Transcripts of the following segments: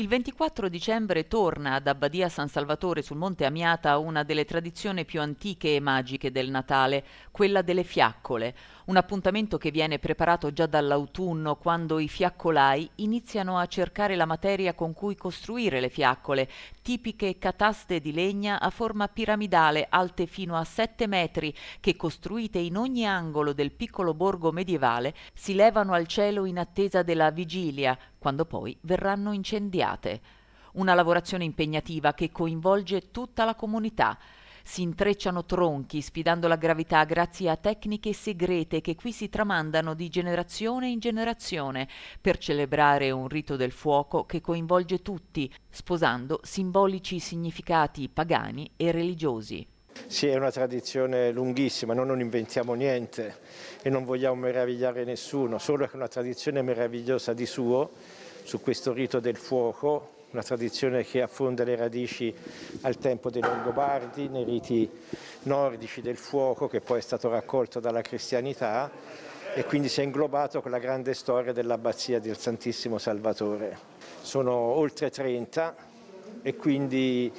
Il 24 dicembre torna ad Abbadia San Salvatore sul Monte Amiata una delle tradizioni più antiche e magiche del Natale, quella delle fiaccole, un appuntamento che viene preparato già dall'autunno quando i fiaccolai iniziano a cercare la materia con cui costruire le fiaccole, tipiche cataste di legna a forma piramidale alte fino a 7 metri che costruite in ogni angolo del piccolo borgo medievale si levano al cielo in attesa della vigilia, quando poi verranno incendiate. Una lavorazione impegnativa che coinvolge tutta la comunità. Si intrecciano tronchi sfidando la gravità grazie a tecniche segrete che qui si tramandano di generazione in generazione per celebrare un rito del fuoco che coinvolge tutti, sposando simbolici significati pagani e religiosi. Sì, è una tradizione lunghissima, noi non inventiamo niente e non vogliamo meravigliare nessuno, solo che è una tradizione meravigliosa di suo su questo rito del fuoco una tradizione che affonda le radici al tempo dei Longobardi, nei riti nordici del fuoco, che poi è stato raccolto dalla cristianità e quindi si è inglobato con la grande storia dell'abbazia del Santissimo Salvatore. Sono oltre 30 e quindi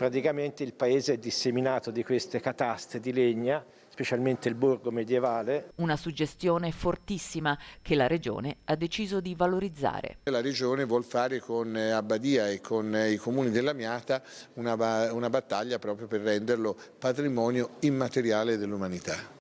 praticamente il paese è disseminato di queste cataste di legna, specialmente il borgo medievale. Una suggestione fortissima che la Regione ha deciso di valorizzare. La Regione vuole fare con eh, Abbadia e con eh, i comuni dell'Amiata una, una battaglia proprio per renderlo patrimonio immateriale dell'umanità.